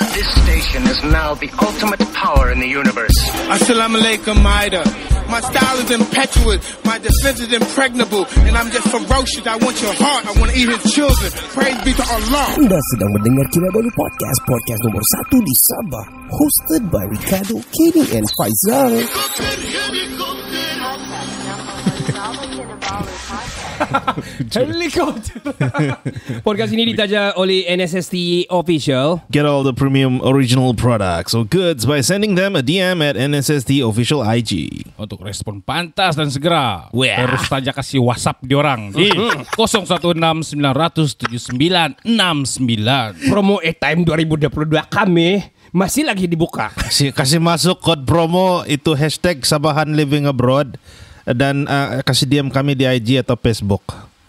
This station is now the ultimate power in the universe. Assalamu alaikum, Ida. My style is impetuous, my defense is impregnable, and I'm just ferocious. I want your heart, I want to eat his children. Praise be to Allah. Anda sedang mendengar Kinabalu Podcast, podcast nomor satu di Sabah, hosted by Ricardo, Kenny, and Faizal. Helikopter. Podcast ini ditaja oleh NSST Official. Get all the premium original products or goods by sending them a DM at NSST Official IG. Untuk respon pantas dan segera, Wah. terus saja kasih WhatsApp di orang di 0169797969. Mm-hmm. Promo E-Time eh, 2022 kami masih lagi dibuka. Kasih, kasih masuk kod promo itu hashtag Sabahan Living Abroad dan uh, kasih DM kami di IG atau Facebook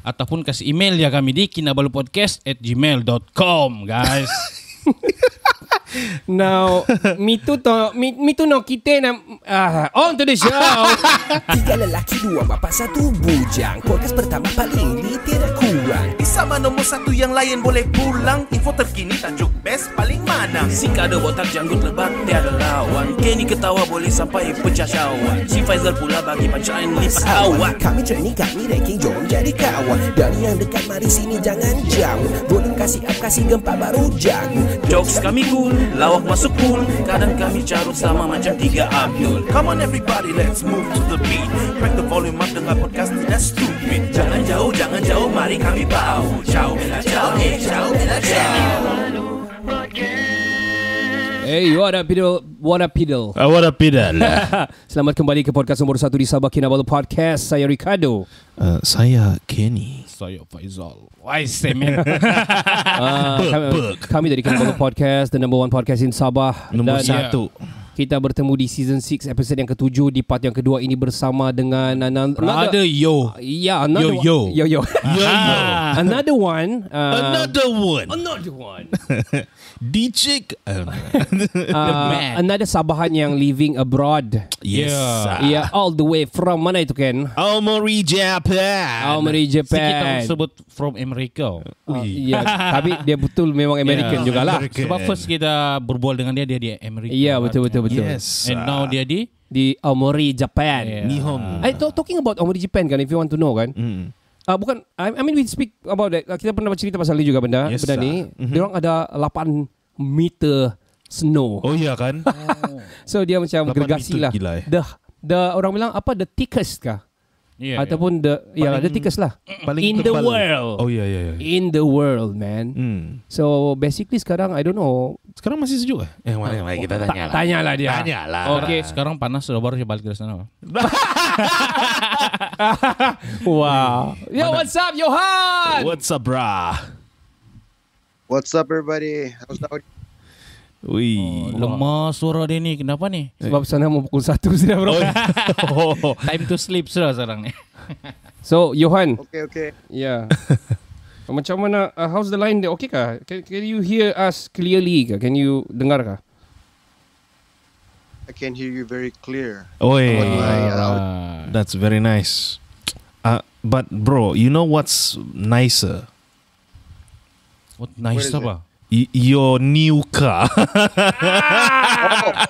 ataupun kasih email ya kami di kinabalupodcast@gmail.com guys Now, me tu to me, me tu no kita nak uh, ah, on to the show. Tiga lelaki dua bapa satu bujang. Podcast pertama paling ini tidak kurang. Sama nombor satu yang lain boleh pulang Info terkini tajuk best paling mana Si ada botak janggut lebat tiada lawan Kenny ketawa boleh sampai pecah syawak Si Faizal pula bagi pancaan lipat awak Kami Cerny, kami reking jom jadi kawan Dari yang dekat mari sini jangan jauh Boleh kasih up, kasih gempa baru jago Jokes kami cool, lawak masuk cool Kadang kami carut sama macam tiga Abdul Come on everybody, let's move to the beat Crack the volume up dengan podcast tidak stupid Jangan jauh, jangan jauh, mari kami bawa Hey, what a piddle, what a piddle. Uh, what a piddle. Selamat kembali ke podcast nomor satu di Sabah Kinabalu Podcast. Saya Ricardo. Uh, saya Kenny. Saya Faizal. Why say man? Uh, kami, dari Kinabalu Podcast, the number one podcast in Sabah. Nomor satu. Kita bertemu di season 6 episode yang ketujuh di part yang kedua ini bersama dengan uh, another, yo. yeah, another yo, yo. One. yo yo. Yo yo. another one. Uh, another one. Another one. DJ uh, Another Sabahan yang living abroad Yes yeah. yeah, All the way from mana itu Ken? Aomori, Japan Aomori, Japan Sikit orang sebut from Amerika uh, yeah. Tapi dia betul memang American yeah, jugalah American. Sebab first kita berbual dengan dia, dia di Amerika Ya, yeah, betul-betul betul. Yes. And uh, now dia di di Omori Japan. Yeah. Nihon. Ah. I to, talking about Omori Japan kan if you want to know kan. Mm. Uh, bukan I, mean we speak about that. Ah, kita pernah bercerita pasal ni juga benda yes, benda ni. Mm-hmm. Dia ada 8 meter snow. Oh iya kan? so dia macam gergasi lah. eh. The the orang bilang apa the thickest kah? Yeah, ataupun yeah. the yeah paling, the thickest lah paling in tebal. the world oh yeah yeah yeah in the world man mm. so basically sekarang i don't know sekarang masih sejuk eh, eh mari mana kita tanya lah tanya lah dia tanya lah okay sekarang panas sudah baru balik ke sana wow yo what's up johan what's up bra what's up everybody how's that Ui, oh, lemah suara dia ni. Kenapa ni? Eh. Sebab sana mau pukul satu sudah bro. Oh, ya. oh. Time to sleep sudah sekarang ni. so, Johan. Okay, okay. Yeah. Macam mana, uh, how's the line there? Okay kah? Can, can you hear us clearly kah? Can you dengar kah? I can hear you very clear. Oh, yeah. That's very nice. Uh, but bro, you know what's nicer? What nicer? What your new car.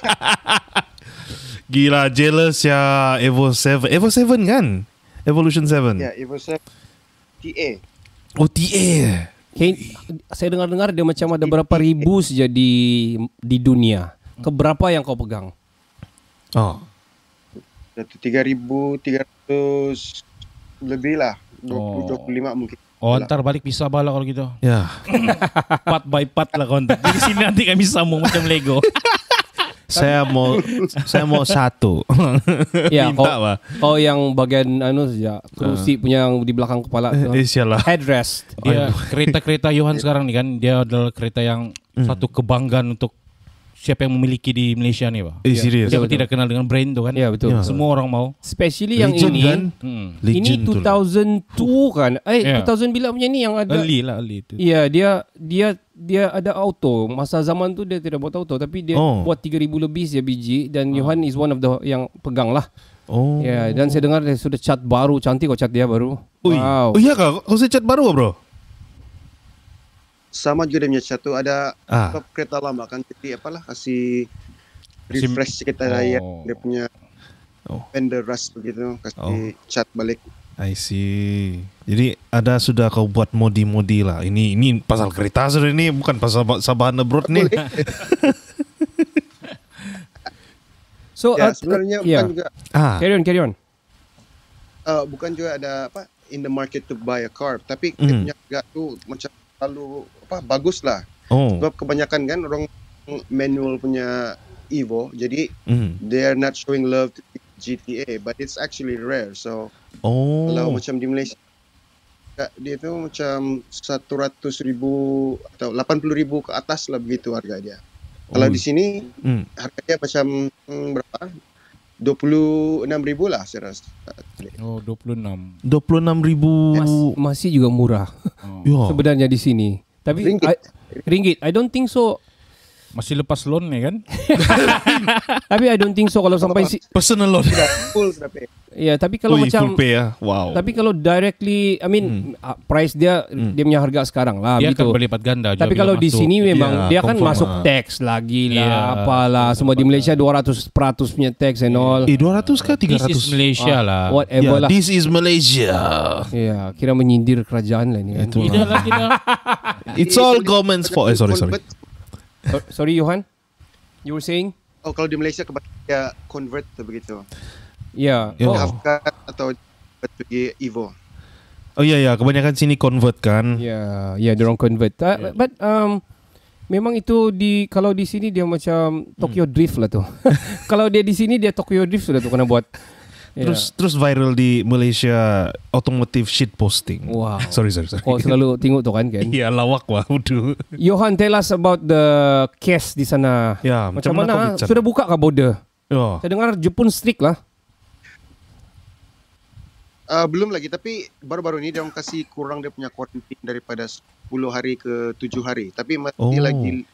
Gila jealous ya Evo 7. Evo 7 kan? Evolution 7. Ya, yeah, Evo 7 TA. Oh, TA. Okay, saya dengar-dengar dia macam ada berapa ribu saja di di dunia. Keberapa yang kau pegang? Oh. Satu 3300 lebih lah. 20, oh. 25 mungkin. Oh, ntar balik bisa bala kalau gitu. Ya. Part by part lah kontak. Di sini nanti kami sambung macam Lego. saya mau saya mau satu. ya, Minta kau, oh, oh, yang bagian anu saja, ya, kursi uh. Ah. punya yang di belakang kepala itu. Eh, Headrest. Oh, ya, kereta-kereta Yohan sekarang nih kan, dia adalah kereta yang hmm. satu kebanggaan untuk siapa yang memiliki di Malaysia ni pak. Eh, serius. Siapa tidak ya, kenal dengan brand tu kan? Ya, yeah, betul. Yeah. Semua orang mau. Especially yang Legend, ini. Kan? Hmm. ini 2002 tu lah. kan? yeah. 2000 ya. bila punya ni yang ada. Ali lah, Ali tu. Ya, yeah, dia dia dia ada auto. Masa zaman tu dia tidak buat auto. Tapi dia oh. buat 3,000 lebih dia biji. Dan oh. Johan ah. is one of the yang pegang lah. Oh. Ya, yeah, dan saya dengar dia sudah cat baru. Cantik kok cat dia baru. Ui. Wow. Oh iya kak, Kau sudah cat baru bro? sama juga dia punya satu ada ah. kereta lama kan jadi apalah kasih refresh Sim- kereta raya lah oh. dia punya oh. fender rust begitu kasih oh. cat balik I see. Jadi ada sudah kau buat modi-modi lah. Ini ini pasal kereta sudah ini bukan pasal sabahan abroad nih. so ya, at, sebenarnya uh, bukan yeah. juga. Ah. Carry on, carry on. Uh, bukan juga ada apa in the market to buy a car, tapi mm. dia punya juga tuh macam terlalu apa bagus lah. Oh. Sebab kebanyakan kan orang manual punya Evo, jadi mm. they are not showing love to GTA, but it's actually rare. So oh. kalau macam di Malaysia dia itu macam ratus ribu atau puluh ribu ke atas lah begitu harga dia. Kalau oh. di sini mm. macam hmm, berapa? 26,000 lah saya rasa. Oh, 26. 26,000 ribu... masih juga murah. Oh. Sebenarnya di sini. Tapi ringgit. I, ringgit. I don't think so. Masih lepas loan ni kan? tapi I don't think so kalau sampai si personal loan. Full sudah pay. Ya, tapi kalau Ui, oh, macam full pay ya. Wow. Tapi kalau directly, I mean hmm. price dia hmm. dia punya harga sekarang lah dia gitu. Akan berlipat ganda juga. Tapi kalau masuk, di sini memang yeah, dia kan masuk lah. tax lagi lah, yeah, apalah semua di Malaysia 200 peratus punya tax and all. Eh 200 ke 300? This is Malaysia ah, lah. Uh, whatever yeah, lah. This is Malaysia. Ya, kira menyindir kerajaan lah ni. Itu. Lah. lah. It's all government's fault. Eh, sorry, sorry. So, sorry Johan. You were saying? Oh kalau di Malaysia kebanyakan convert tu begitu. Ya. Yeah. Oh. Kafka atau pergi Evo. Oh ya yeah, ya, yeah. kebanyakan sini convert kan? Ya, yeah, ya, yeah, dorong convert. Uh, ah, yeah. But um memang itu di kalau di sini dia macam Tokyo hmm. Drift lah tu. kalau dia di sini dia Tokyo Drift sudah tu kena buat. Terus yeah. terus viral di Malaysia automotive shit posting. Wow. Sorry sorry sorry. Oh selalu tengok tu kan kan? Iya lawak wah wudu. Johan tell us about the case di sana. Ya, yeah, macam, macam mana? mana? Sudah buka ke border? Yeah. Saya dengar Jepun strict lah. Uh, belum lagi tapi baru-baru ini dia orang kurang dia punya quarantine daripada 10 hari ke 7 hari. Tapi masih oh. lagi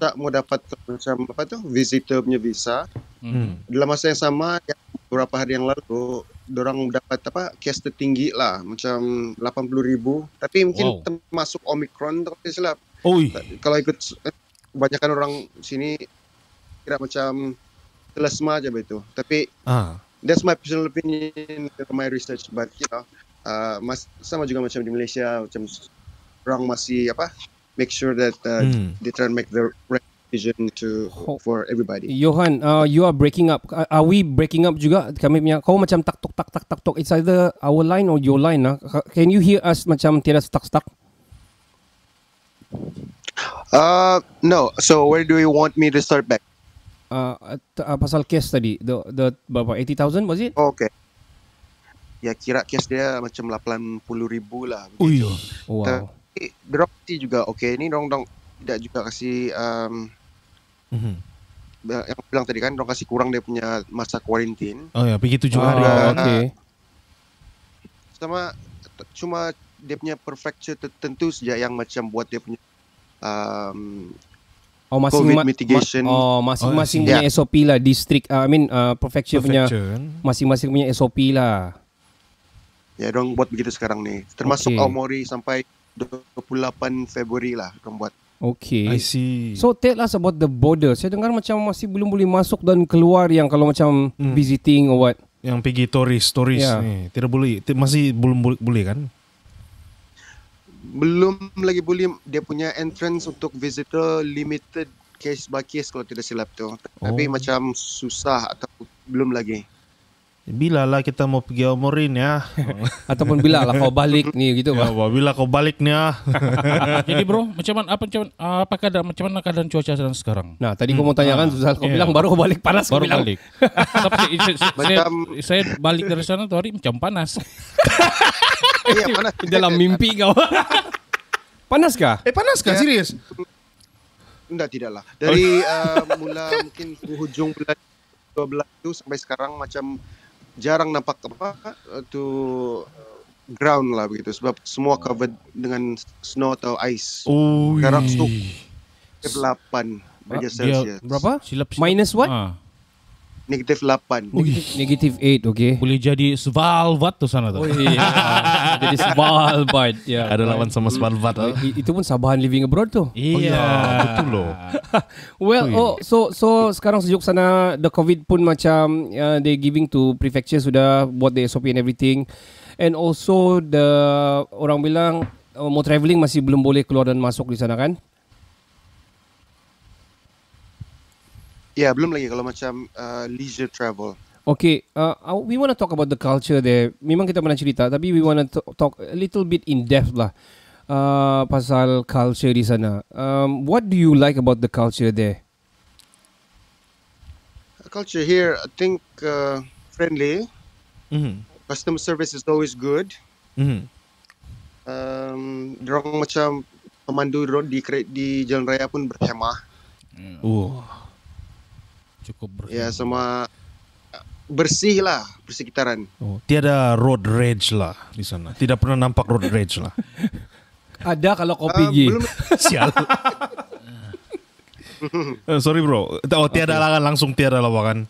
tak mau dapat macam apa tu visitor punya visa. Hmm. Dalam masa yang sama yang beberapa hari yang lalu dorang dapat apa case tertinggi lah macam 80 ribu tapi mungkin wow. termasuk omikron tak silap Oi. kalau ikut eh, kebanyakan orang sini kira macam telesma aja begitu tapi ah. that's my personal opinion my research but you know, uh, mas, sama juga macam di Malaysia macam orang masih apa make sure that uh, hmm. they try to make the right vision to for everybody. Johan, uh, you are breaking up. Are we breaking up juga? Kami punya kau macam tak tok tak tak tak tok. It's either our line or your line. Nah. Can you hear us macam tiada stuck stuck? Uh, no. So where do you want me to start back? Uh, uh pasal case tadi. The the berapa? thousand was it? Oh, okay. Ya kira case dia macam puluh ribu lah. Ui, wow. Tapi, drop juga okay. Ini dong dong tidak juga kasih um, Mm -hmm. Yang aku bilang tadi kan orang kasih kurang dia punya masa kuarantin. Oh ya, pergi tujuh oh, hari. Oh, ah, ah, okay. Sama cuma dia punya prefecture tertentu saja yang macam buat dia punya um, Oh masing-masing ma ma oh masing-masing oh, punya yeah. SOP lah district uh, I mean uh, prefecture punya masing-masing punya SOP lah. Ya, dong buat begitu sekarang nih. Termasuk okay. Aomori sampai 28 Februari lah dong buat. Okay. I see. So tell us about the border. Saya dengar macam masih belum boleh masuk dan keluar yang kalau macam hmm. visiting or what. Yang pergi turis, turis yeah. ni. Tidak boleh, masih belum boleh kan? Belum lagi boleh. Dia punya entrance untuk visitor limited case by case kalau tidak silap tu. Oh. Tapi macam susah atau belum lagi. Bila lah kita mau pergi umurin ya Ataupun bila lah kau balik nih gitu ya, bah. Bila kau balik nih ya Jadi bro macam apa macam ah, apa keadaan macam mana keadaan cuaca sedang sekarang Nah tadi hmm. kau mau tanya kan ah. Susah kau iya. bilang baru kau balik panas Baru bilang. balik Tapi saya, saya, balik dari sana tuh hari macam panas Iya panas Dalam mimpi kau Panas kah? Eh panas kah ya. serius? Enggak tidak lah Dari uh, mula mungkin hujung bulan 12 itu sampai sekarang macam jarang nampak apa tu ground lah begitu sebab semua covered dengan snow atau ice. Oh. Sekarang tu 8 derajat S- Celsius. Berapa? Silap, silap. Minus what? Ah. Negatif 8. Negatif 8, okey. Boleh jadi sval tu sana tu. Oh, iya. jadi Svalbard ya yeah, ada lawan sama Svalbard uh. I, itu pun sabahan living abroad tu iya oh, betul loh well oh so so sekarang sejuk sana the covid pun macam uh, they giving to prefecture sudah buat the SOP and everything and also the orang bilang uh, mau travelling masih belum boleh keluar dan masuk di sana kan Ya, belum lagi kalau macam uh, leisure travel. Okay, uh, uh we want to talk about the culture there. Memang kita pernah cerita, tapi we want to talk a little bit in depth lah uh, pasal culture di sana. Um, what do you like about the culture there? Culture here, I think uh, friendly. Mm-hmm. Customer service is always good. Mm-hmm. Um, macam pemandu di, di jalan raya pun berhemah. Oh. Cukup berhemah. Ya, yeah, sama bersih lah persekitaran. Oh, tiada road rage lah di sana. Tidak pernah nampak road rage lah. Ada kalau kau pergi. Uh, Sial. uh, sorry bro. Oh, tiada okay. lah kan. langsung tiada lawakan.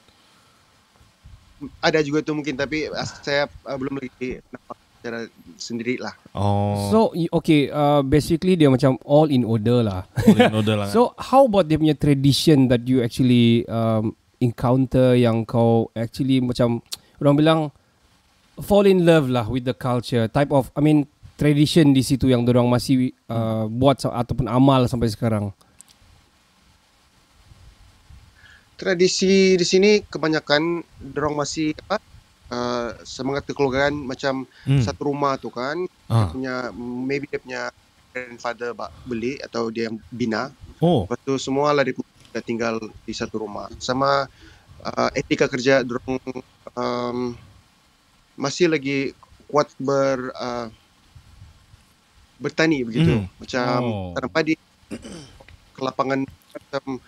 Ada juga tu mungkin tapi ah, saya uh, belum lagi nampak secara sendiri lah. Oh. So okay, uh, basically dia macam all in order lah. All in order lah. Kan? so how about dia punya tradition that you actually um, encounter yang kau actually macam orang bilang fall in love lah with the culture type of I mean tradition di situ yang orang masih uh, buat ataupun amal sampai sekarang. Tradisi di sini kebanyakan orang masih apa? Uh, semangat kekeluargaan macam hmm. satu rumah tu kan uh. dia punya maybe dia punya grandfather bak beli atau dia yang bina oh. lepas tu semua lah dia kita tinggal di satu rumah sama uh, etika kerja dorong um, masih lagi kuat ber uh, bertani begitu mm. macam oh. tanam padi kelapangan macam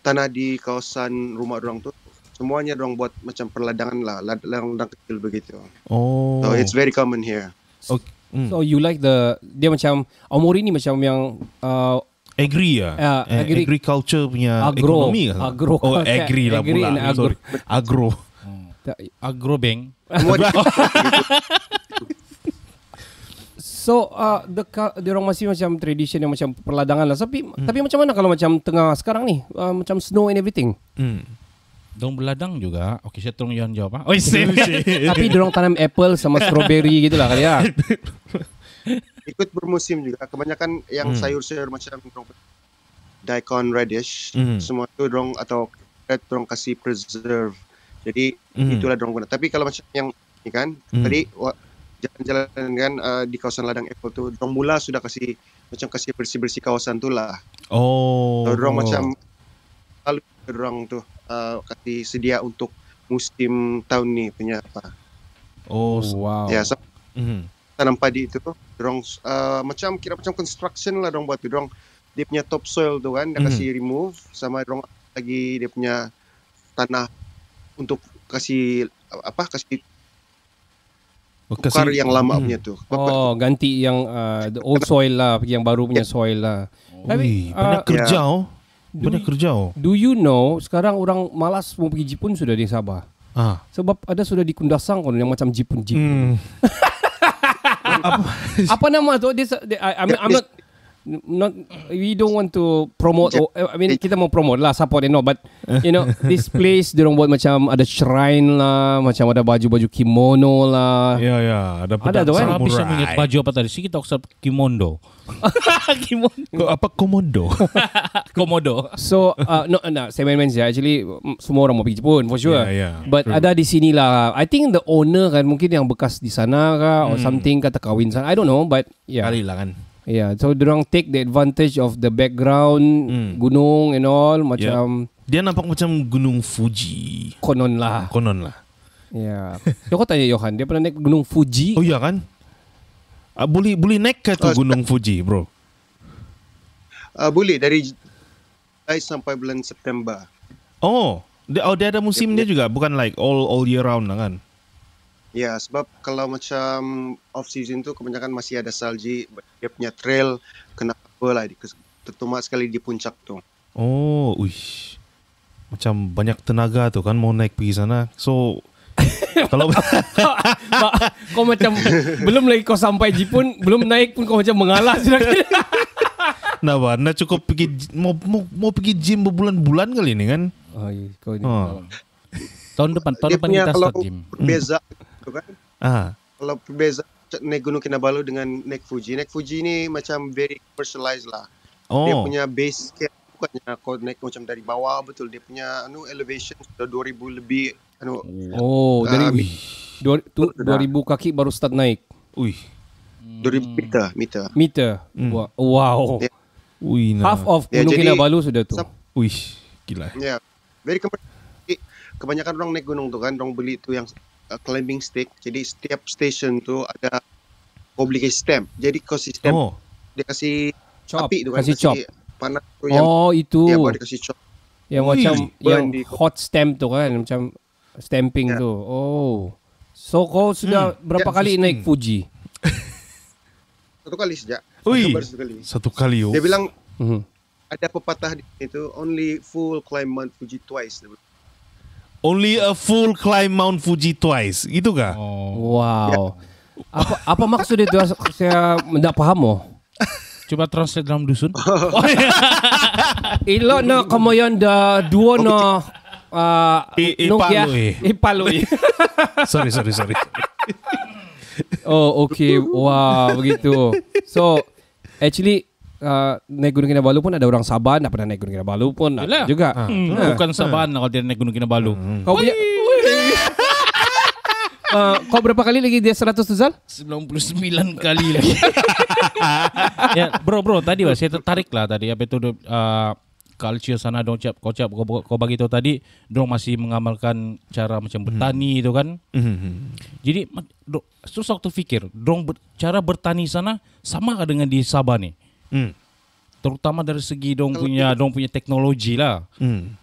tanah di kawasan rumah orang tu semuanya orang buat macam perladangan lah ladang-ladang kecil begitu oh so it's very common here okay. mm. so you like the dia macam umur ini macam yang uh, Agri ya, uh, agri- eh, agriculture punya agro. ekonomi kan? Agro. Oh, agri lah agri pula. Agro. Agro. Agro bank. so, uh, the, the orang masih macam tradition yang macam perladangan lah. Tapi, hmm. tapi macam mana kalau macam tengah sekarang ni? Uh, macam snow and everything. Hmm. Dong beladang juga. Okey, saya tolong Yohan jawab. Ha? Oh, Tapi dorong tanam apple sama strawberry gitulah kali ya. ikut bermusim juga kebanyakan yang hmm. sayur-sayur macam daikon radish hmm. semua itu dong atau dong kasih preserve jadi hmm. itulah dong guna tapi kalau macam yang ini kan hmm. tadi jalan-jalan kan uh, di kawasan ladang apple tuh dong mula sudah kasih macam kasih bersih-bersih kawasan tuh lah oh Dong oh. macam lalu dorong tuh uh, kasih sedia untuk musim tahun nih punya apa oh wow ya so, mm-hmm. tanam padi itu tuh dorong uh, macam kira macam construction lah dorong buat tu dorong dia punya topsoil tu kan dia mm. kasih remove sama dorong lagi dia punya tanah untuk kasih apa kasih oh, tukar kasi, yang lama mm. punya tu Bapa, oh ganti yang uh, the old soil lah pergi yang baru punya yeah. soil lah tapi pernah uh, kerja yeah. Oh. Do, Benda kerja oh. Do you know sekarang orang malas mau pergi Jepun sudah di Sabah. Ah. Sebab ada sudah di Kundasang yang macam Jepun Jepun. Hmm. apa, apa nama tu? This, this, I, I'm, I'm not not we don't want to promote or, eh, I mean kita mau promote lah support and all but you know this place dia orang buat macam ada shrine lah macam ada baju-baju kimono lah ya yeah, ya yeah. ada ada, eh? samurai bisa ingat baju apa tadi sih kita usah kimondo. kimono apa komodo komodo so uh, no no same man yeah. actually semua orang mau pergi Jepun for sure yeah, yeah. but True. ada di sini lah I think the owner kan mungkin yang bekas di sana kah or hmm. something kata kawin sana I don't know but yeah. kali lah kan Yeah, so orang take the advantage of the background mm. gunung and all macam dia nampak macam gunung Fuji. Konon lah. Konon lah. Yeah. Yo kau tanya Johan, dia pernah naik gunung Fuji? Oh iya kan? Uh, boleh boleh naik ke tu uh, gunung Fuji, bro? Uh, boleh dari Julai sampai bulan September. Oh, dia, oh dia ada musim dia, dia, dia juga, bukan like all all year round lah kan? Ya, sebab kalau macam off season tu kebanyakan masih ada salji, dia punya trail kena apa lah, terutama sekali di puncak tu. Oh, uish. Macam banyak tenaga tu kan mau naik pergi sana. So, kalau kau macam belum lagi kau sampai Jepun, belum naik pun kau macam mengalah sudah. nah, bah, nah cukup pergi mau mau, mau pergi gym berbulan-bulan kali ini kan? Oh, iya, kau ini. Oh. Ha. Tahun depan, tahun depan kita start gym. Perbeza, hmm tu kan. Uh. Kalau berbeza naik Gunung Kinabalu dengan naik Fuji. Naik Fuji ni macam very personalized lah. Oh. Dia punya base camp bukannya kau naik macam dari bawah betul. Dia punya anu elevation sudah 2000 lebih anu. Oh, uh, dari uh, dua, tu, dah. 2000 kaki baru start naik. Ui. 2000 hmm. meter, meter. Meter. Hmm. Wow. Yeah. Ui, nah. Half of ya, Gunung yeah, Kinabalu sudah tu. Ui, gila. Yeah. Very kebanyakan orang naik gunung tu kan, orang beli tu yang uh, climbing stick. Jadi setiap station tu ada kau beli stamp. Jadi kau sistem oh. dia kasi chop. api tu kan. Kasi, kasi chop. Panas tu yang oh, itu. dia boleh kasi chop. Yang Wee. macam Burn yang di. hot stamp tu kan. Macam stamping yeah. tu. Oh. So kau sudah hmm. berapa yeah, kali system. naik Fuji? Satu kali sejak. Satu kali. Satu kali oh. Dia bilang mm-hmm. ada pepatah di sini tu. Only full climb Mount Fuji twice. Only a fool climb Mount Fuji twice. Itu kah? Oh. Wow. Apa apa maksud itu saya tidak paham oh. Coba translate dalam dusun. oh, iya. Ilo no kemoyan da duo no uh, I, ipalui. Eh. Eh. sorry sorry sorry. oh okay wow begitu. So actually uh, naik Gunung Kinabalu pun ada orang Sabah nak pernah naik Gunung Kinabalu pun Yalah. juga. Hmm. Hmm. Bukan Sabah hmm. kalau dia naik Gunung Kinabalu. Hmm. hmm. Kau punya Uh, kau berapa kali lagi dia 100 tuzal? 99 kali lagi. ya, bro bro tadi lah, saya tertarik lah tadi apa itu uh, culture sana dong cap kau cap kau, kau bagi tahu tadi dong masih mengamalkan cara macam hmm. bertani mm-hmm. itu kan. Mm-hmm. Jadi susah tu fikir dong cara bertani sana sama dengan di Sabah nih. Hmm. Terutama dari segi dong punya dong punya teknologi lah. Hmm.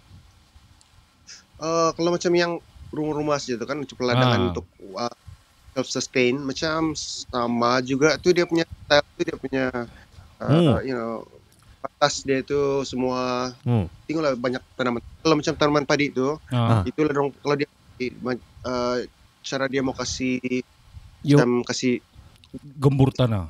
Uh, kalau macam yang rumah-rumah saja itu kan untuk peladangan ha. untuk uh, self sustain macam sama juga itu dia punya style itu dia punya uh, hmm. you know atas dia itu semua hmm. tinggallah banyak tanaman kalau macam tanaman padi itu ha. Ah. itulah dong kalau dia uh, cara dia mau kasih macam kasih gembur tanah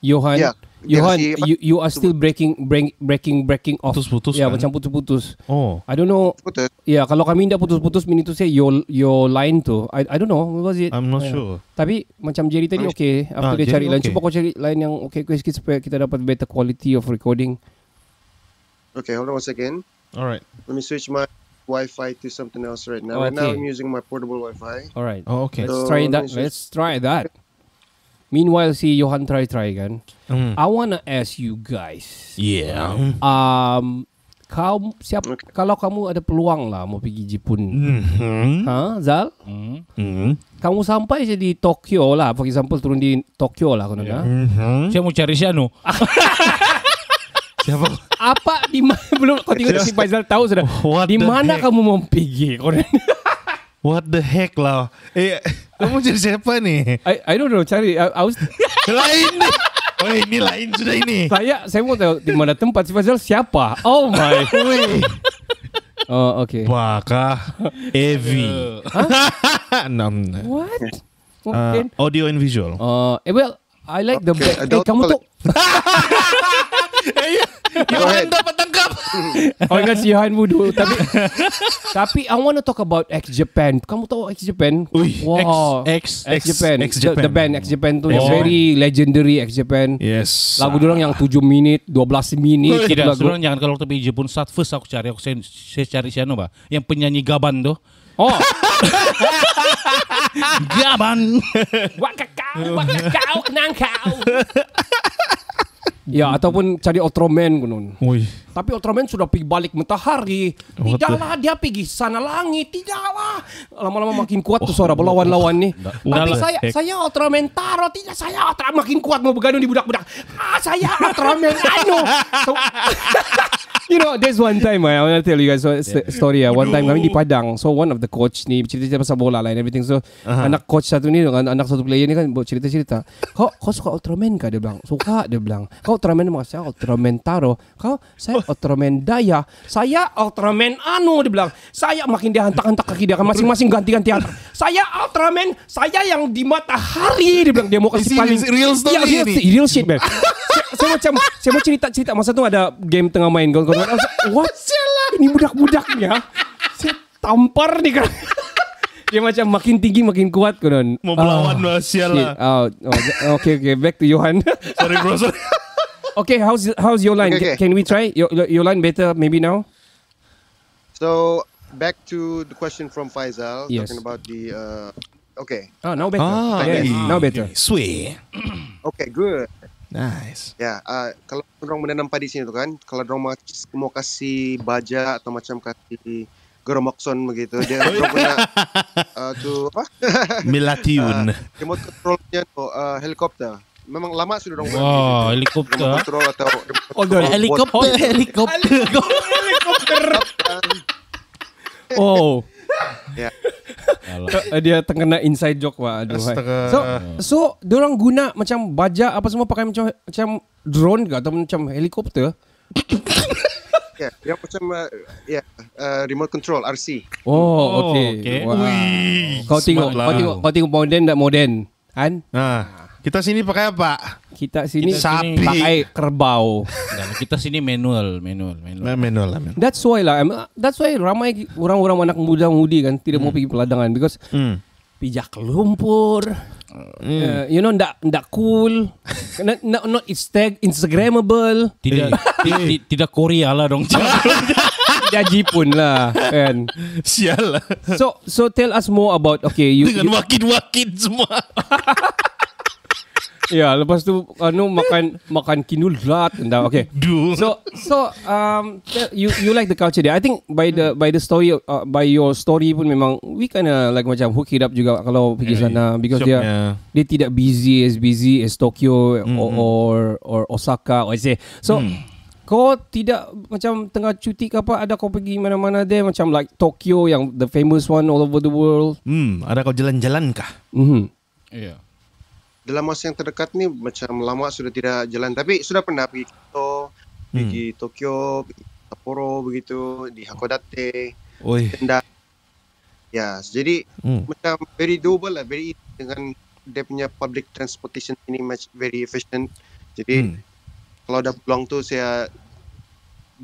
Johan, yeah. Johan, yeah, you, you are still breaking breaking, breaking breaking off. Putus-putus. Ya, yeah, kan? macam putus-putus. Oh. I don't know. Putus. Yeah, kalau kami tidak putus-putus, mini tu saya your your line tu. I I don't know. What was it? I'm not yeah. sure. Tapi macam Jerry tadi okay. After ah, dia cari okay. line, cuba kau cari lain yang okay kau sikit supaya kita dapat better quality of recording. Okay, hold on one second. All right. Let me switch my Wi-Fi to something else right now. Okay. Right now I'm using my portable Wi-Fi. All right. Oh, okay. So, let's try that. Let's try that. Meanwhile si Johan try try kan. Mm. I wanna ask you guys. Yeah. Um kau siap okay. kalau kamu ada peluang lah mau pergi Jepun. Mm-hmm. Ha, Zal? Mm-hmm. Kamu sampai jadi Tokyo lah, for example turun di Tokyo lah kan? Yeah. Mm-hmm. Siapa mau cari Shano? siapa? Apa di mana belum kau tengok si Faisal tahu sudah. di mana kamu mau pergi? Kau What the heck lah? Eh, kamu jadi siapa ni? I I don't know. Cari, I, I was lain. Oh ini lain sudah ini. Saya saya mau tahu di mana tempat si Fazal siapa? Oh my. oh okay. Baka Evi. Nam. What? Uh, audio and visual. Oh, uh, eh, well, I like okay, the. Eh, kamu tuh. Johan dapat tangkap Oh ingat si Yohan mudu Tapi Tapi I want to talk about X-Japan Kamu tahu X-Japan? Ui wow. X, X, X-Japan X, japan x japan the, the band X-Japan tu oh. Very legendary X-Japan Yes Lagu dulu yang 7 minit 12 minit Tidak lagu. Sebenarnya jangan kalau tapi Jepun Saat first aku cari aku Saya, cari siapa ba? Yang penyanyi Gaban tu Oh Gaban Wakakau Wakakau Kenang kau Ya, ataupun cari Ultraman gunung. Wuih. Tapi Ultraman sudah pergi balik mentahari. Tidaklah dia pergi sana langit. Tidaklah. Lama-lama makin kuat tuh oh, suara oh, berlawan-lawan nih. Oh, Tapi saya saya Ultraman Taro tidak saya Ultraman makin kuat mau bergaduh di budak-budak. Ah saya Ultraman Anu. So, you know there's one time I want to tell you guys a story. Uh, one time kami di Padang. So one of the coach ni cerita-cerita pasal bola lah and everything. So uh-huh. anak coach satu ni dengan anak satu player ni kan buat cerita-cerita. Kau kau suka Ultraman ke dia bilang? Suka dia bilang. Kau Ultraman maksudnya Ultraman Taro. Kau saya Ultraman Daya, saya Ultraman Anu dia bilang. Saya makin dihantak-hantak kaki dia kan masing-masing ganti-ganti Saya Ultraman, saya yang di matahari dia bilang dia mau kasih paling real story ya, real, iya, ini. Real shit, man. saya, macam saya mau cerita-cerita masa itu ada game tengah main gol gol. What? Ini budak-budaknya. Saya tampar nih kan. Dia macam makin tinggi makin kuat kan. Mau melawan ah, ah, oh, Malaysia lah. Oke oh, oke okay, okay. back to Johan. sorry bro sorry. Okay, how's how's your line? Okay, okay. Can we try your your line better maybe now? So back to the question from Faisal yes. talking about the uh, okay. Oh, now better. Ah, okay. yeah. now better. Sweet. okay, good. Nice. yeah, ya, uh, kalau orang menanam padi sini tu kan, kalau orang mau, kasih baja atau macam kasih geromokson begitu, dia orang punya uh, tu apa? Milatiun. Kemudian ah, remote tu helikopter memang lama sudah ah. orang Wah, oh, helikopter. Patrol atau helikopter, helikopter, helikopter. helikopter. oh. Ya. Yeah. dia terkena inside joke pak. Aduh. Astaga. So, so, orang guna macam baja apa semua pakai macam macam drone ke atau macam helikopter? Ya, yang macam uh, ya yeah, uh, remote control RC. Oh, okey. Oh, okay. Wow. Kau tengok, kau lah. tengok, kau tengok modern tak modern. Kan? Ha. Kita sini pakai apa? Kita sini, kita sini sapi. pakai kerbau. Dan kita sini manual, manual, manual. Manual lah. Manual. That's why lah. That's why ramai orang-orang anak muda mudi kan tidak hmm. mau pergi peladangan because hmm. pijak lumpur. Hmm. Uh, you know, tidak tidak cool. not, not, not instag instagramable. Tidak tidak Korea lah dong. Jaji pun lah kan. Sial lah. So so tell us more about okay you. Dengan wakit-wakit semua. Ya, yeah, lepas tu anu uh, no, makan makan kinul zat dah. Okay. So so um you you like the culture there. I think by the by the story uh, by your story pun memang we kind of like macam hook it up juga kalau pergi hey, sana because dia dia tidak busy as busy as Tokyo mm-hmm. or, or or Osaka or say. So mm. kau tidak macam tengah cuti ke apa ada kau pergi mana-mana deh macam like Tokyo yang the famous one all over the world. Hmm, ada kau jalan-jalan kah? Mhm. Ya. Yeah dalam masa yang terdekat ni macam lama sudah tidak jalan tapi sudah pernah pergi Kyoto, hmm. pergi Tokyo, pergi Sapporo begitu, di Hakodate, Oi. Tenda. Ya, yes. jadi hmm. macam very doable lah, very dengan dia punya public transportation ini much very efficient. Jadi hmm. kalau ada peluang tu saya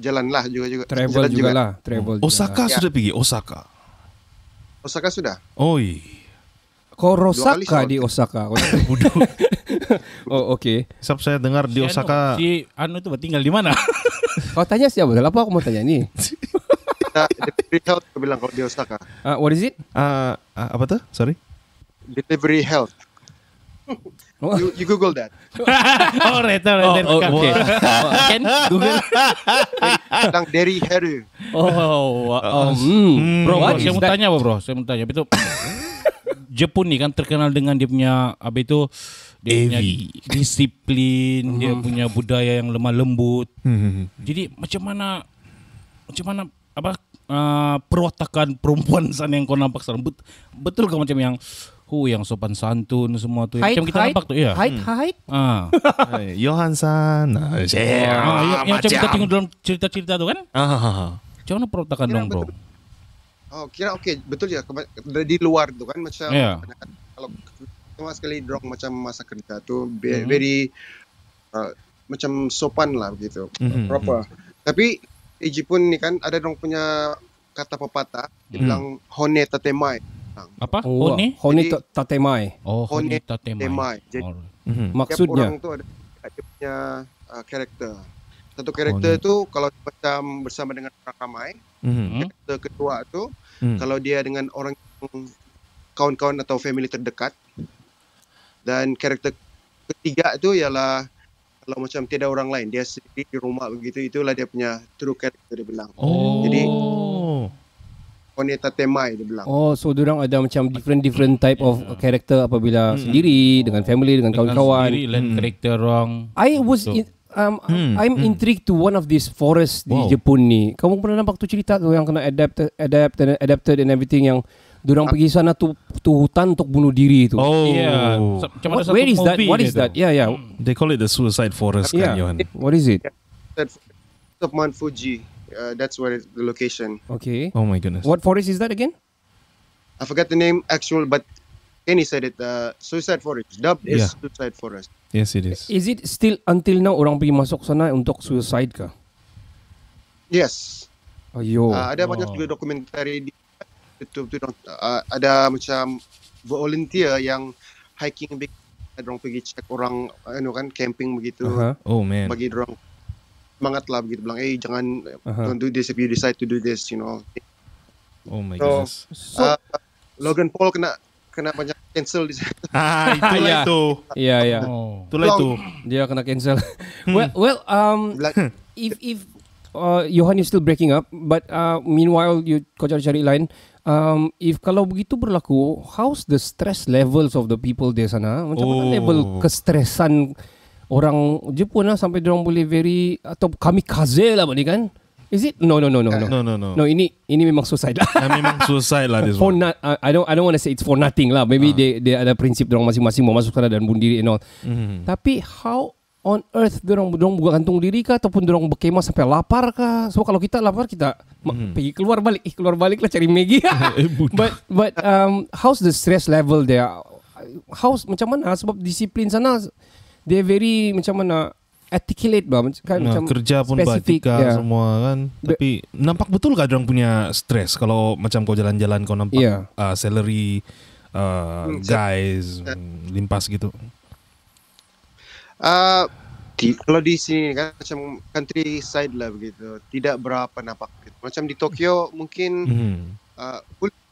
jalan lah juga juga. Travel juga lah, travel. Hmm. Osaka jugalah. sudah ya. pergi Osaka. Osaka sudah. Oi. Kok kah di Osaka? oh oke. Okay. saya dengar di Osaka. Anu, si Anu itu tinggal di mana? Kau tanya siapa? Apa aku mau tanya ini. Ya, Delivery health aku bilang kau di Osaka. Uh, what is it? Uh, uh, apa tuh? Sorry. Delivery health. Oh. You, you Google that. oh, right, right, right. Oh, oh okay. Can Google. Tentang Derry Harry. Oh, oh, um, bro, hmm. bro, saya mau tanya apa bro? Saya mau tanya itu Jepun ni kan terkenal dengan dia punya apa itu dia AV. punya disiplin, dia mhm. punya budaya yang lemah lembut. Mhm. Jadi macam mana macam mana apa uh, perwatakan perempuan sana yang kau nampak serembut betul ke macam yang hu yang sopan santun semua tu height, macam kita height, nampak tu ya height hmm. height ah eh, Johan sana ah, yang macam kita tengok dalam cerita-cerita tu kan ah, ah, ah. macam mana perwatakan dong bro betul. Oh, kira okey, betul je. Di luar tu kan macam yeah. kalau sama sekali drop macam masa kerja tu mm-hmm. very uh, macam sopan lah begitu. Mm-hmm. Proper. Mhm. Tapi EJ pun ni kan ada dong punya kata pepatah dia mm. bilang hone tatemai. Apa? Oh, hone? Hone tatemai. Oh, hone tatemai. Jadi, mm-hmm. Maksudnya orang tu ada, ada punya uh, karakter satu karakter oh, tu kalau macam bersama dengan orang ramai mm-hmm. karakter kedua tu mm. kalau dia dengan orang kawan-kawan atau family terdekat dan karakter ketiga tu ialah kalau macam tiada orang lain dia sendiri di rumah begitu itulah dia punya true character dia bilang oh. jadi Koneta temai dia bilang. Oh, so dia orang ada macam different different type yeah. of character apabila hmm. sendiri oh. dengan family dengan, dengan kawan-kawan. Sendiri, hmm. karakter orang. I was so. in, um, hmm. I'm hmm. intrigued to one of these forests wow. di Jepun ni. Kamu pernah nampak tu cerita tu yang kena adapt adapt and adapted and everything yang Diorang ah. pergi sana tu, tu hutan untuk bunuh diri tu. Oh. Yeah. What, where is that? What is that? Yeah, yeah. Hmm. They call it the suicide forest yeah. kan, Johan. What is it? That's of Mount Fuji. Uh, that's where the location. Okay. Oh my goodness. What forest is that again? I forgot the name actual, but Kenny said it. Uh, suicide forest. Dub is yeah. suicide forest. Yes, it is. Is it still until now orang pergi masuk sana untuk suicide ke? Yes. Ayo. Uh, ada oh. banyak juga dokumentari di YouTube tu. Ah, ada macam volunteer yang hiking big orang pergi check orang you know, kan camping begitu. Uh-huh. Oh man. Bagi orang, semangat lah begitu bilang, eh hey, jangan uh-huh. don't do this if you decide to do this, you know. Oh my so, goodness. So, uh, Logan Paul kena kena banyak cancel di sana. Ah, itulah ya. itu. Ya, ya. Oh. Itulah itu. Dia kena cancel. Hmm. well, well, um, like, if if uh, Johan is still breaking up, but uh, meanwhile you kau cari cari lain. Um, if kalau begitu berlaku, how's the stress levels of the people di sana? Macam oh. mana level kestresan orang Jepun lah sampai dia orang boleh very atau kami kaze lah ni kan? Is it? No, no, no, no, no. No, no, no. No, ini ini memang suicide lah. memang suicide lah this one. For not, I don't, I don't want to say it's for nothing lah. Maybe uh. they, they ada prinsip dorong masing-masing mau masuk sana dan bunuh diri and all. mm Tapi how on earth dorong dorong buka kantung diri kah ataupun dorong berkemah sampai lapar kah? So kalau kita lapar kita mm pergi keluar balik, eh, keluar balik lah cari Maggie. Eh, but but um, how's the stress level there? How's macam mana? Sebab disiplin sana, they very macam mana? articulate bah macam, kan, nah, macam kerja pun batik ah, yeah. semua kan tapi The, nampak betul kah orang punya stres kalau macam kau jalan-jalan kau nampak yeah. uh, salary uh, guys limpas gitu uh, di, kalau di sini kan macam country side lah begitu tidak berapa nampak gitu. macam di Tokyo mungkin mm-hmm. uh,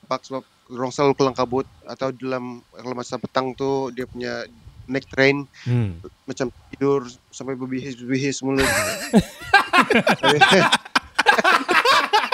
nampak sebab orang selalu kelang kabut atau dalam kalau masa petang tu dia punya naik train hmm. macam tidur sampai berbihis-bihis mulut.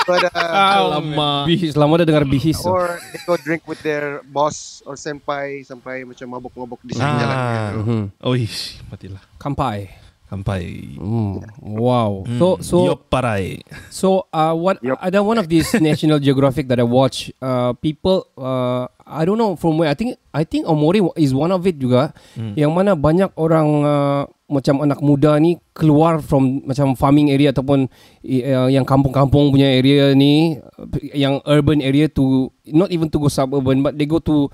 lama bihis lama dah dengar bihis or they go drink with their boss or senpai sampai macam mabuk-mabuk di sini ah, jalan Mm-hmm. Oh, ish, matilah. Kampai. Kampai. Ooh, hmm. wow. Mm. So so Yoparai. So uh what yep. I one of these National Geographic that I watch uh people uh I don't know from where I think I think Omori is one of it juga hmm. yang mana banyak orang uh, macam anak muda ni keluar from macam farming area ataupun uh, yang kampung-kampung punya area ni yang urban area to not even to go suburban but they go to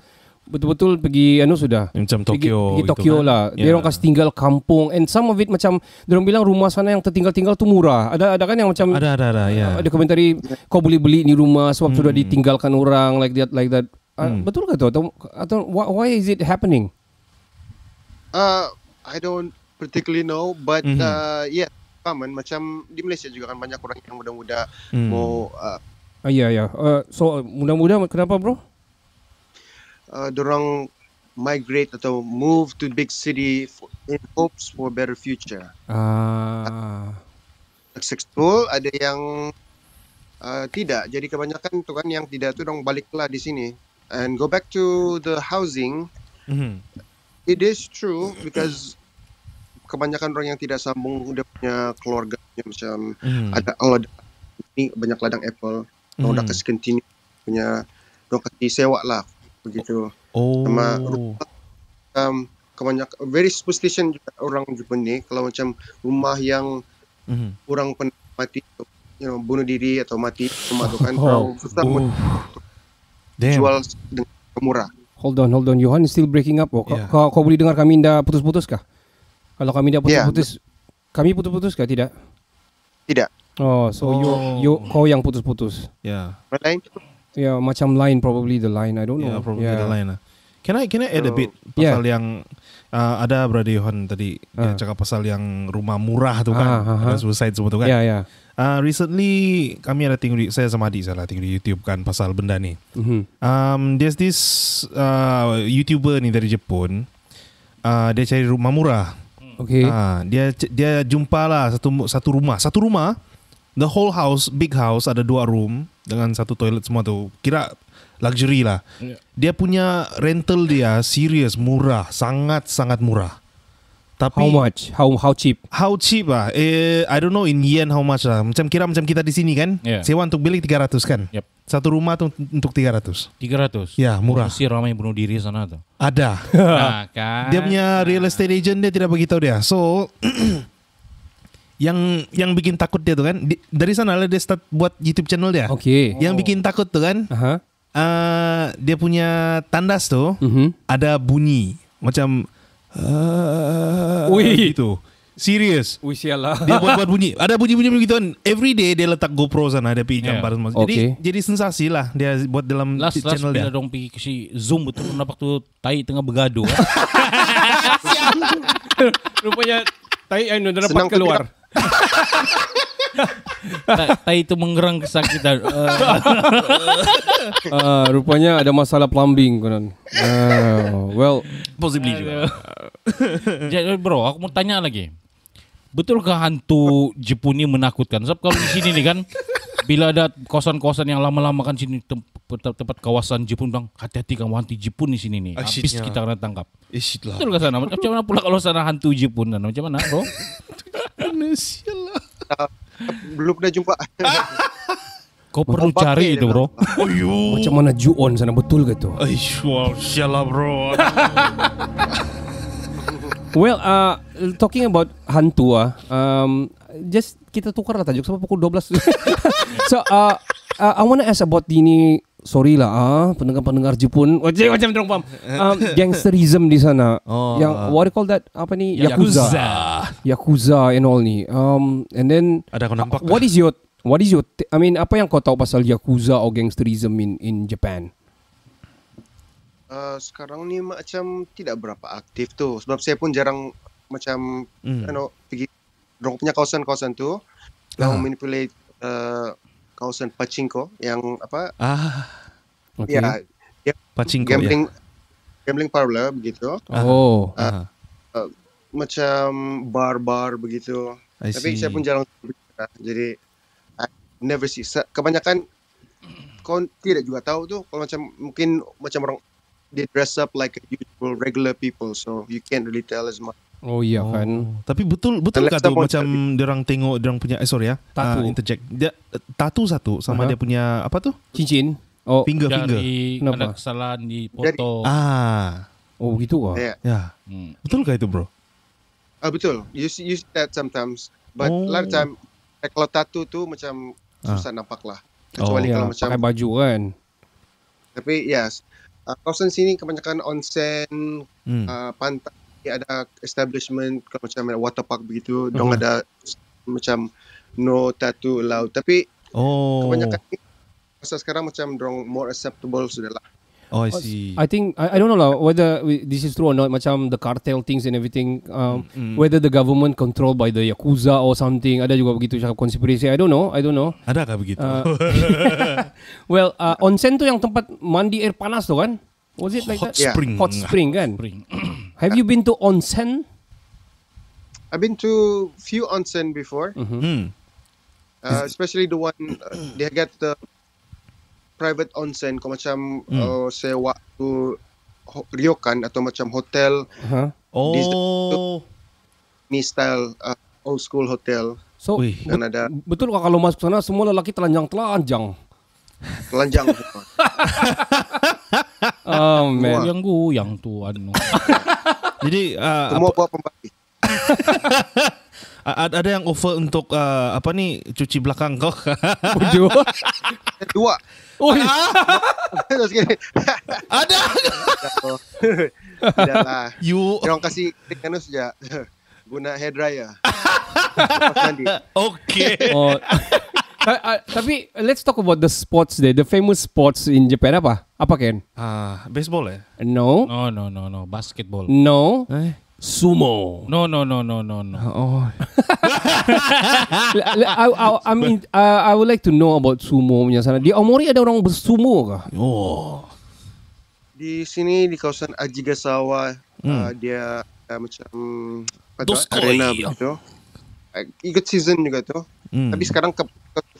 betul-betul pergi ano sudah macam Tokyo pergi, pergi Tokyo kan? lah kan? dia orang yeah. kasi tinggal kampung and some of it macam dia orang bilang rumah sana yang tertinggal-tinggal tu murah ada ada kan yang macam ada ada ada ya yeah. ada komentari kau boleh beli ni rumah sebab hmm. sudah ditinggalkan orang like that like that Uh, hmm. betul ke tu atau atau why is it happening? Uh, I don't particularly know, but mm-hmm. uh, yeah, common macam di Malaysia juga kan banyak orang yang muda-muda mm. mau. Uh, uh, yeah, yeah. Ya. Uh, so uh, muda-muda kenapa bro? Uh, Orang migrate atau move to big city for, in hopes for better future. Ah. Uh. Successful ada yang uh, tidak. Jadi kebanyakan tu kan yang tidak tu dong baliklah di sini and go back to the housing mm-hmm. it is true because kebanyakan orang yang tidak sambung udah punya keluarga macam mm-hmm. ada kalau ini banyak ladang apple mm-hmm. udah continue punya dong kasih sewa lah begitu oh. sama rumah um, kebanyakan very superstition juga orang Jepun ni kalau macam rumah yang mm-hmm. orang pen- mati you know, bunuh diri atau mati rumah tu kan oh. susah oh. Damn. jual dengan murah. Hold on, hold on. Johan still breaking up. Oh, yeah. kau, kau boleh dengar kami dah putus-putus kah? Kalau kami dah putus-putus, yeah. kami putus-putus kah? Tidak. Tidak. Oh, so oh. you you kau yang putus-putus. Yeah. Lain. Yeah, macam line probably the line. I don't know. Yeah, probably yeah. the line lah. Can I can I add a bit pasal yeah. yang uh, ada Brother Johan tadi uh. Ah. yang cakap pasal yang rumah murah tu ah, kan, uh, uh-huh. suicide semua tu kan. Yeah, yeah uh, recently kami ada tengok saya sama adik saya lah tengok di YouTube kan pasal benda ni. mm Um there's this uh, YouTuber ni dari Jepun. Uh, dia cari rumah murah. Okay. Uh, dia dia jumpa lah satu satu rumah, satu rumah. The whole house, big house ada dua room dengan satu toilet semua tu. Kira luxury lah. Ya. Dia punya rental dia serius murah, sangat sangat murah. Tapi how much? How how cheap? How cheap ah? Eh, I don't know in yen how much lah. Macam kira macam kita di sini kan? Yeah. Sewa untuk bilik 300 kan? Yep. Satu rumah tuh untuk 300. 300. Ya, yeah, murah. Masih ramai yang bunuh diri sana tuh. Ada. nah, kan. Dia punya real estate agent dia tidak begitu dia. So yang yang bikin takut dia tuh kan di, dari sana lah dia start buat YouTube channel dia. Oke. Okay. Yang oh. bikin takut tuh kan? Uh -huh. uh, dia punya tandas tuh mhm. uh -huh. ada bunyi macam Ah, Ui. itu Serius. Ui sial Dia buat-buat bunyi. Ada bunyi-bunyi begitu kan. Every day dia letak GoPro sana. ada pergi gambar yeah. semua. Jadi, okay. jadi sensasi lah. Dia buat dalam last, channel last, dia. Last-last dong pilih si Zoom. Betul pun tu tay tengah bergaduh. Rupanya tay, yang eh, nampak keluar. tai itu menggerang kesakitan. Uh, uh, rupanya ada masalah plumbing konon. Uh, eh, well, possibly juga. Jadi bro, aku mau tanya lagi. Betul ke hantu Jepuni menakutkan? Sebab kalau di sini nih kan bila ada kosan-kosan yang lama-lama kan sini tempat, tempat kawasan Jepun bang hati-hati kamu hantu Jepun di sini nih ah, habis Asyidnya. kita kena tangkap. Isitlah. Betul ke sana? Macam mana pula kalau sana hantu Jepun? Macam mana bro? Indonesia lah. Ah, belum pernah jumpa. Kau perlu cari itu bro Ayuh. Macam mana juon, on sana betul ke tu Aishwal Sialah bro Well uh, Talking about Hantu ah, uh, um, Just Kita tukarlah tajuk sebab pukul 12 So uh, uh, I want to ask about Ini sorry lah ah, pendengar-pendengar Jepun oh, macam macam dong pam um, gangsterism di sana oh, yang ah. what do you call that apa ni ya, yakuza yakuza and all ni um, and then ada kau nampak what is your what is your I mean apa yang kau tahu pasal yakuza or gangsterism in in Japan uh, sekarang ni macam tidak berapa aktif tu sebab saya pun jarang macam mm. you pergi dong punya kawasan-kawasan tu ah. yang uh. manipulate kawasan pachinko yang apa? Ah. Ya, okay. Ya. Pachinko gambling ya. gambling parlor begitu. Ah, oh. Uh, uh, macam bar-bar begitu. I Tapi see. saya pun jarang jadi I never sih. kebanyakan kau tidak juga tahu tu. kalau macam mungkin macam orang they dress up like usual regular people so you can't really tell as much Oh iya oh. kan. Tapi betul betul kata macam orang tengok orang punya eh, sorry ya. Tatu. Uh, interject. Dia tatu satu sama uh-huh. dia punya apa tu? Cincin. Oh, finger dari finger. Kenapa? Ada kesalahan di foto. Ah. Oh begitu kok. Ah? Ya. Yeah. Hmm. Betul ke itu, Bro? Uh, betul. You see, you see that sometimes. But oh. lot of oh. time eh, kalau tatu tu macam susah nampak lah. Oh, Kecuali oh, kalau ya, macam pakai baju kan. Tapi yes. Uh, kawasan sini kebanyakan onsen, hmm. uh, pantai, dia ada establishment macam waterpark begitu uh-huh. Mhm. dong ada macam no tattoo allowed tapi oh. kebanyakan masa sekarang macam dong more acceptable sudah lah Oh, I see. I think I, I don't know lah whether this is true or not. Macam the cartel things and everything. Um, mm -hmm. Whether the government controlled by the yakuza or something. Ada juga begitu cakap konspirasi. I don't know. I don't know. Ada tak begitu? Uh, well, uh, onsen tu yang tempat mandi air panas tu kan? Was it like hot that? spring? Hot spring kan? Hot spring. Have you been to onsen? I've been to few onsen before. Mm-hmm. Hmm. Hmm. Uh, especially the one uh, they get the private onsen kau macam mm. uh, sewa tu ryokan atau macam hotel. Huh? Oh. Ni style uh, old school hotel. So, dan betul kalau masuk sana semua lelaki telanjang-telanjang? Telanjang. Oh man Yang goyang tu anu. Jadi Semua uh, apa? buat pembagi Ada yang offer untuk uh, Apa ni Cuci belakang kok? Dua Dua Oh, ada. ada. lah. You. Yang kasih tekanan saja. Guna hair dryer. Oke. Okay. Oh. Uh, uh, tapi let's talk about the sports there. The famous sports in Japan apa? Apa Ken? Uh, baseball ya. No. No no no no. Basketball. No. Eh? Sumo. No no no no no no. Ah, oh. I, I, I, I mean uh, I would like to know about sumo punya sana. Di Omori ada orang bersumo kah? Oh. Di sini di kawasan Ajigasawa hmm. uh, dia macam apa, arena begitu. Ikut season juga tu. Hmm. Tapi sekarang ke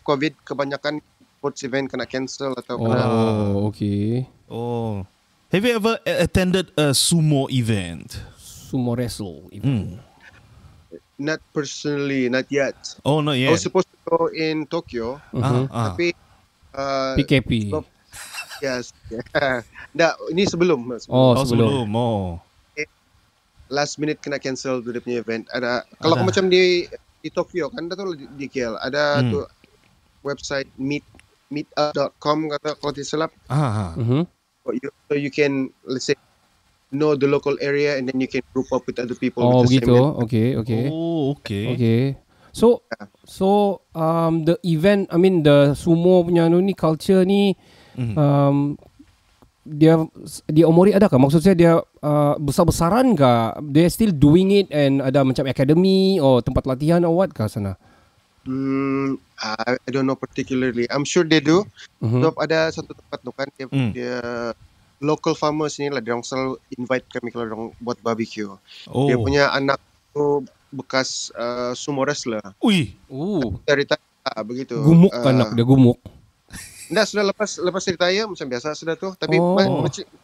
COVID kebanyakan sports event kena cancel atau oh, kena Oh, okay. Oh. Have you ever attended a sumo event? Sumo wrestle event. Mm. Not personally, not yet. Oh, not yet. I was supposed to go in Tokyo. Uh-huh. Uh-huh. Tapi uh, PKP. So, yes. Nah, ini sebelum. Oh, oh sebelum. sebelum. Oh. Last minute kena cancel tu dia punya event. Ada kalau ada. macam di di Tokyo kan ada tu di KL ada hmm. tu website meet meetup.com kata kalau tidak salah. Uh-huh. So, you, can let's say know the local area and then you can group up with other people. Oh gitu. Okay, okay. Oh okay. Okay. So so um the event I mean the sumo punya ni culture ni mm-hmm. um dia dia umur ada ke maksud saya dia uh, besar-besaran ke they still doing it and ada macam academy or tempat latihan or what ke sana? Hmm, I don't know particularly. I'm sure they do. Mm-hmm. Sebab ada satu tempat tu kan dia, mm. dia local farmers ni lah dia orang selalu invite kami kalau orang buat barbecue. Oh. Dia punya anak tu bekas uh, sumo wrestler. Ui. Oh. Dari tak lah, begitu. Gumuk uh, anak dia gumuk. Dah sudah lepas lepas cerita ya macam biasa sudah tu tapi oh. macam ma-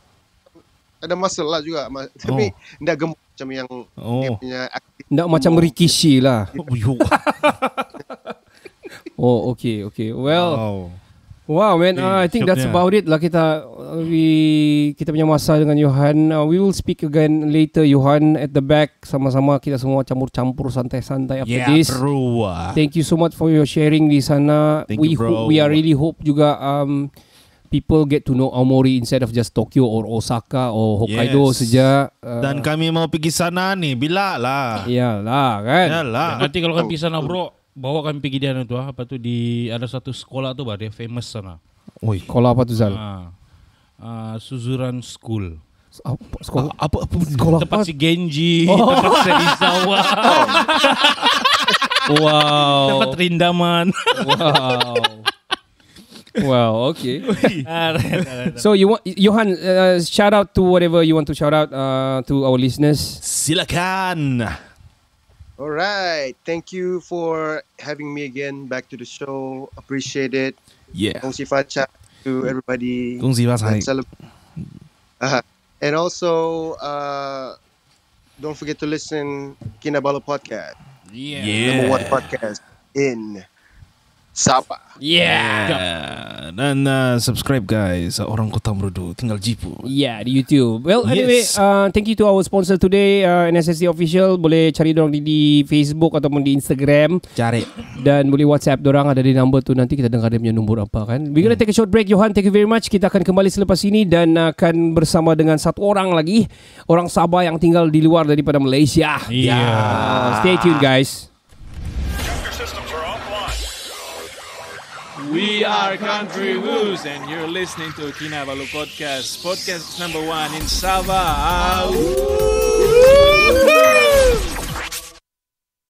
ada masalah lah juga ma- oh. tapi tidak gemuk macam yang oh. dia punya aktif. Tidak macam Rikishi lah. Oh, Oh, okay, okay. Well. Wow. Wow man okay, uh, eh, ah, I think that's about it lah kita uh, we kita punya masa dengan Johan uh, we will speak again later Johan at the back sama-sama kita semua campur-campur santai-santai after yeah, this bro. Thank you so much for your sharing di sana Thank we you, bro. we are really hope juga um people get to know Amori instead of just Tokyo or Osaka or Hokkaido yes. saja uh, dan kami mau pergi sana nih bila lah iyalah kan iyalah nanti kalau kan pergi sana bro bawa kami pergi di sana tu ah. Apa tu di ada satu sekolah tu bah dia famous sana. Oi, sekolah apa tu Zal? Ha. Ah. Uh, Suzuran School. Apa, sekolah ah, apa, apa, sekolah tempat apa? si Genji oh. tempat Serizawa wow tempat Rindaman wow wow okay ah, so you want Johan uh, shout out to whatever you want to shout out uh, to our listeners silakan All right. Thank you for having me again back to the show. Appreciate it. Yeah. to everybody. Gong Xi uh-huh. And also, uh, don't forget to listen Kinabalo Podcast. Yeah. yeah. Number one podcast in Sapa? Yeah. yeah. Dan uh, subscribe guys orang Kota Merudu tinggal jipu. Yeah, di YouTube. Well, anyway, uh, thank you to our sponsor today uh, NSSD official boleh cari dorang di, di Facebook ataupun di Instagram. Cari. Dan boleh WhatsApp dorang ada di number tu nanti kita dengar dia punya nombor apa kan. We gonna hmm. take a short break Johan. Thank you very much. Kita akan kembali selepas ini dan akan bersama dengan satu orang lagi orang Sabah yang tinggal di luar daripada Malaysia. Yeah. yeah. Stay tuned guys. We are Country Woos, and you're listening to Kinabalu Podcast, podcast number one in Sabah.